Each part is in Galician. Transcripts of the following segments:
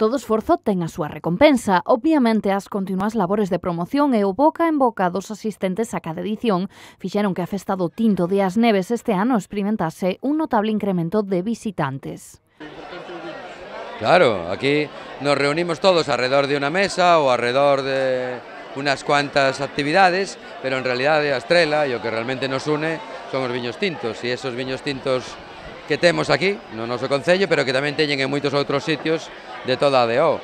Todo esforzo ten a súa recompensa. Obviamente, as continuas labores de promoción e o boca en boca dos asistentes a cada edición fixeron que a festa do Tinto de As Neves este ano experimentase un notable incremento de visitantes. Claro, aquí nos reunimos todos alrededor de unha mesa ou alrededor de unhas cuantas actividades, pero en realidad a estrela e o que realmente nos une son os viños tintos, e esos viños tintos que temos aquí no noso Concello, pero que tamén teñen en moitos outros sitios de toda a DO.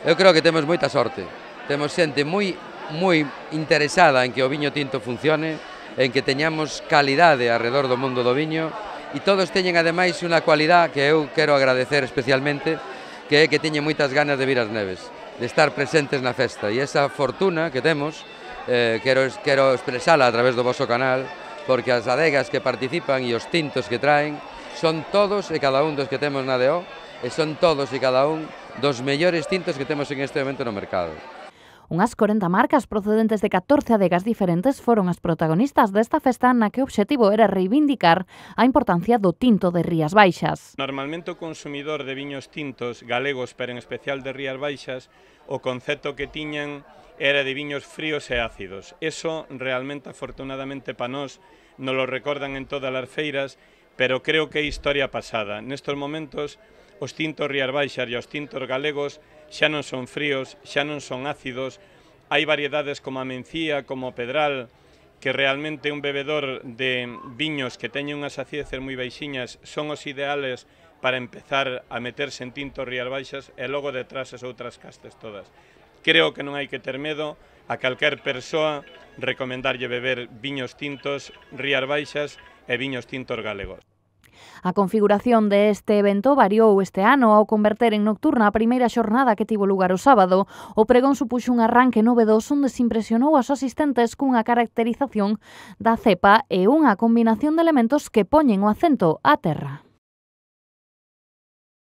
Eu creo que temos moita sorte. Temos xente moi moi interesada en que o viño tinto funcione, en que teñamos calidade alrededor do mundo do viño e todos teñen ademais unha cualidade que eu quero agradecer especialmente, que é que teñen moitas ganas de vir as neves, de estar presentes na festa e esa fortuna que temos eh, quero, quero expresala a través do vosso canal porque as adegas que participan e os tintos que traen son todos e cada un dos que temos na DO e son todos e cada un dos mellores tintos que temos en este momento no mercado. Unhas 40 marcas procedentes de 14 adegas diferentes foron as protagonistas desta festa na que o obxectivo era reivindicar a importancia do tinto de Rías Baixas. Normalmente o consumidor de viños tintos galegos, pero en especial de Rías Baixas, o concepto que tiñan era de viños fríos e ácidos. Eso realmente afortunadamente para nós nos lo recordan en todas as feiras pero creo que é historia pasada. Nestos momentos, os tintos Rías Baixas e os tintos galegos xa non son fríos, xa non son ácidos, hai variedades como a mencía, como o pedral, que realmente un bebedor de viños que teñen unhas acideces moi baixiñas son os ideales para empezar a meterse en tintos Rías Baixas e logo detrás as outras castes todas. Creo que non hai que ter medo a calquer persoa recomendarlle beber viños tintos, rías baixas e viños tintos galegos. A configuración de este evento variou este ano ao converter en nocturna a primeira xornada que tivo lugar o sábado. O pregón supuxo un arranque novedoso onde se impresionou aos asistentes cunha caracterización da cepa e unha combinación de elementos que poñen o acento á terra.